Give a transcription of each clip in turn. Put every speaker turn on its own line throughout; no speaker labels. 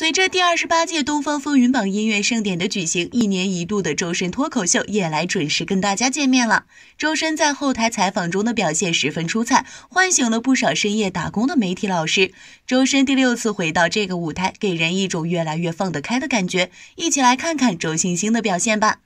随着第二十八届东方风云榜音乐盛典的举行，一年一度的周深脱口秀也来准时跟大家见面了。周深在后台采访中的表现十分出彩，唤醒了不少深夜打工的媒体老师。周深第六次回到这个舞台，给人一种越来越放得开的感觉。一起来看看周星星的表现吧。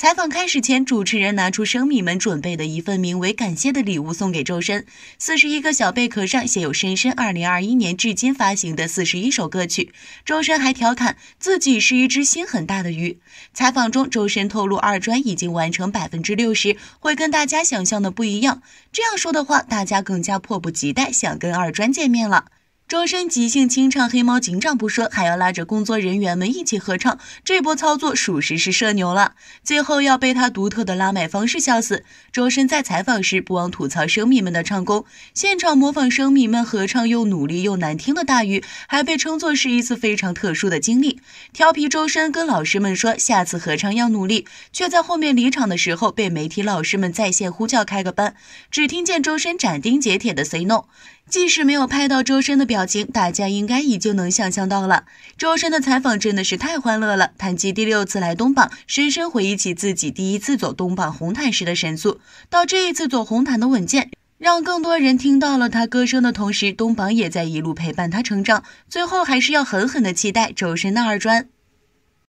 采访开始前，主持人拿出生米们准备的一份名为“感谢”的礼物送给周深。四十一个小贝壳上写有深深二零二一年至今发行的四十一首歌曲。周深还调侃自己是一只心很大的鱼。采访中，周深透露二专已经完成百分之六十，会跟大家想象的不一样。这样说的话，大家更加迫不及待想跟二专见面了。周深即兴清唱《黑猫警长》不说，还要拉着工作人员们一起合唱，这波操作属实是社牛了。最后要被他独特的拉麦方式笑死。周深在采访时不忘吐槽生迷们的唱功，现场模仿生迷们合唱又努力又难听的大鱼，还被称作是一次非常特殊的经历。调皮周深跟老师们说下次合唱要努力，却在后面离场的时候被媒体老师们在线呼叫开个班，只听见周深斩钉截铁的 say no。即使没有拍到周深的表情，大家应该已经能想象到了。周深的采访真的是太欢乐了，谈及第六次来东榜，深深回忆起自己第一次走东榜红毯时的神速，到这一次走红毯的稳健，让更多人听到了他歌声的同时，东榜也在一路陪伴他成长。最后还是要狠狠的期待周深的二专。